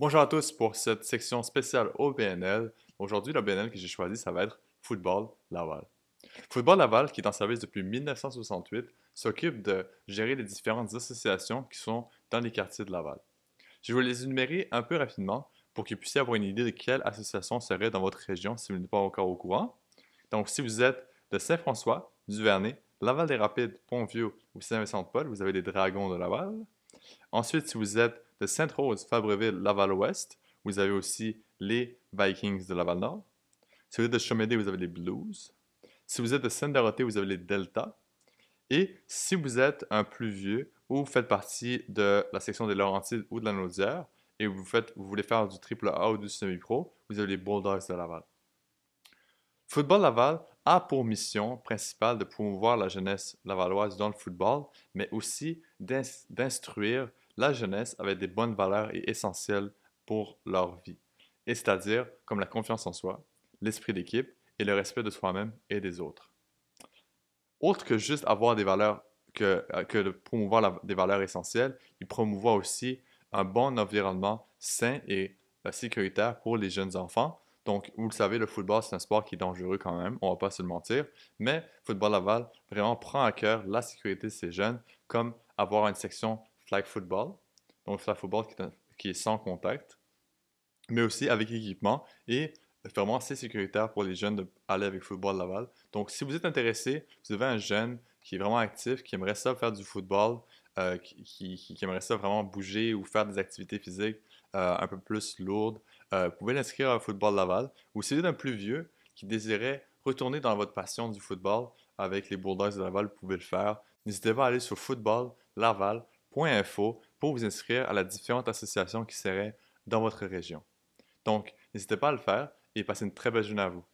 Bonjour à tous pour cette section spéciale au BNL. Aujourd'hui, le BNL que j'ai choisi, ça va être Football Laval. Football Laval, qui est en service depuis 1968, s'occupe de gérer les différentes associations qui sont dans les quartiers de Laval. Je vais les énumérer un peu rapidement pour que vous puissiez avoir une idée de quelle association serait dans votre région si vous n'êtes pas encore au courant. Donc, si vous êtes de Saint-François, Duvernay, Laval-des-Rapides, Pont-Vieux ou Saint-Vincent-de-Paul, vous avez les Dragons de Laval. Ensuite, si vous êtes de Sainte-Rose, Fabreville, Laval-Ouest. Vous avez aussi les Vikings de Laval-Nord. Si vous êtes de Chomédé, vous avez les Blues. Si vous êtes de sainte vous avez les Delta. Et si vous êtes un plus vieux ou vous faites partie de la section des Laurentides ou de la Naudière et vous, voulez faire du triple A ou du semi-pro, vous avez les Bulldogs de Laval. Football Laval a pour mission principale de promouvoir la jeunesse lavalloise dans le football, mais aussi d'instruire la jeunesse avait des bonnes valeurs et essentielles pour leur vie, et c'est-à-dire comme la confiance en soi, l'esprit d'équipe et le respect de soi-même et des autres. Autre que juste avoir des valeurs, que, euh, de promouvoir des valeurs essentielles, il promouvoit aussi un bon environnement sain et euh, sécuritaire pour les jeunes enfants. Donc, vous le savez, le football, c'est un sport qui est dangereux quand même, on va pas se le mentir, mais Football aval vraiment prend à cœur la sécurité de ces jeunes, comme avoir une section football, donc flag football qui est, sans contact, mais aussi avec équipement et vraiment assez sécuritaire pour les jeunes d'aller avec Football Laval. Donc, si vous êtes intéressé, vous avez un jeune qui est vraiment actif, qui aimerait ça faire du football, euh, qui, aimerait ça vraiment bouger ou faire des activités physiques euh, un peu plus lourdes, euh, vous pouvez l'inscrire à Football Laval. Ou si vous êtes un plus vieux qui désirait retourner dans votre passion du football avec les Bulldogs de Laval, vous pouvez le faire. N'hésitez pas à aller sur Football Laval .info pour vous inscrire à la différente association qui serait dans votre région. Donc, n'hésitez pas à le faire et passez une très belle journée à vous.